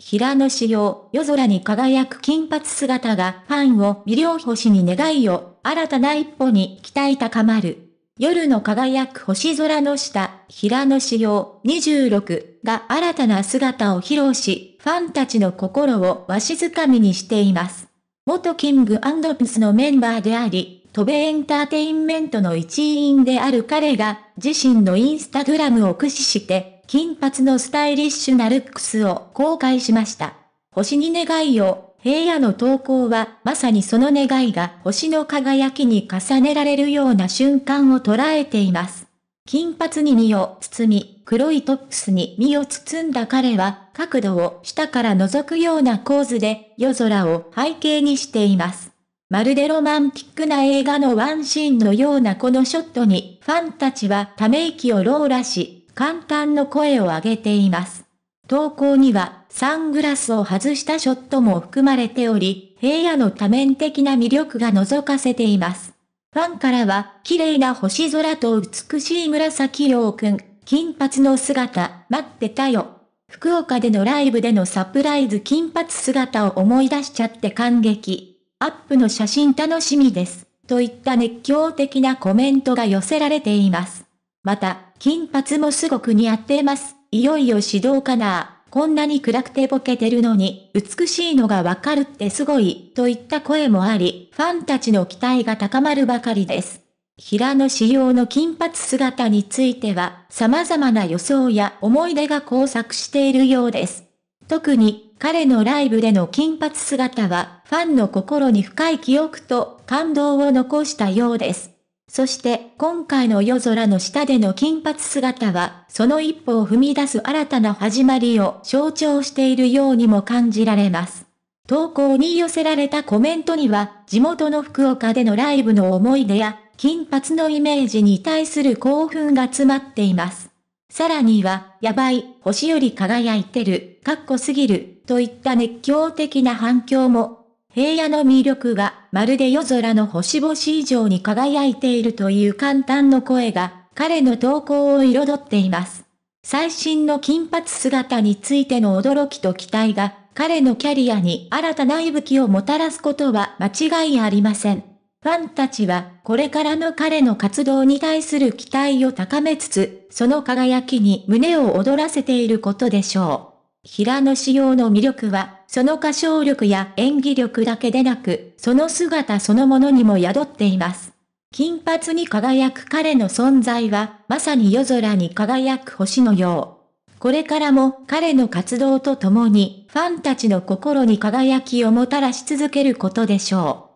平野紫耀、夜空に輝く金髪姿がファンを魅了星に願いを、新たな一歩に期待高まる。夜の輝く星空の下、平野紫耀26が新たな姿を披露し、ファンたちの心をわしづかみにしています。元キングピスのメンバーであり、トベエンターテインメントの一員である彼が、自身のインスタグラムを駆使して、金髪のスタイリッシュなルックスを公開しました。星に願いを、平野の投稿はまさにその願いが星の輝きに重ねられるような瞬間を捉えています。金髪に身を包み、黒いトップスに身を包んだ彼は、角度を下から覗くような構図で夜空を背景にしています。まるでロマンティックな映画のワンシーンのようなこのショットに、ファンたちはため息をローラし、簡単の声を上げています。投稿には、サングラスを外したショットも含まれており、平野の多面的な魅力が覗かせています。ファンからは、綺麗な星空と美しい紫陽くん、金髪の姿、待ってたよ。福岡でのライブでのサプライズ金髪姿を思い出しちゃって感激。アップの写真楽しみです。といった熱狂的なコメントが寄せられています。また、金髪もすごく似合ってます。いよいよ指導かな。こんなに暗くてボケてるのに、美しいのがわかるってすごい、といった声もあり、ファンたちの期待が高まるばかりです。平野仕様の金髪姿については、様々な予想や思い出が交錯しているようです。特に、彼のライブでの金髪姿は、ファンの心に深い記憶と感動を残したようです。そして今回の夜空の下での金髪姿は、その一歩を踏み出す新たな始まりを象徴しているようにも感じられます。投稿に寄せられたコメントには、地元の福岡でのライブの思い出や、金髪のイメージに対する興奮が詰まっています。さらには、やばい、星より輝いてる、かっこすぎる、といった熱狂的な反響も平野の魅力が、まるで夜空の星々以上に輝いているという簡単の声が、彼の投稿を彩っています。最新の金髪姿についての驚きと期待が、彼のキャリアに新たな息吹をもたらすことは間違いありません。ファンたちは、これからの彼の活動に対する期待を高めつつ、その輝きに胸を躍らせていることでしょう。平野紫耀の魅力は、その歌唱力や演技力だけでなく、その姿そのものにも宿っています。金髪に輝く彼の存在は、まさに夜空に輝く星のよう。これからも彼の活動とともに、ファンたちの心に輝きをもたらし続けることでしょう。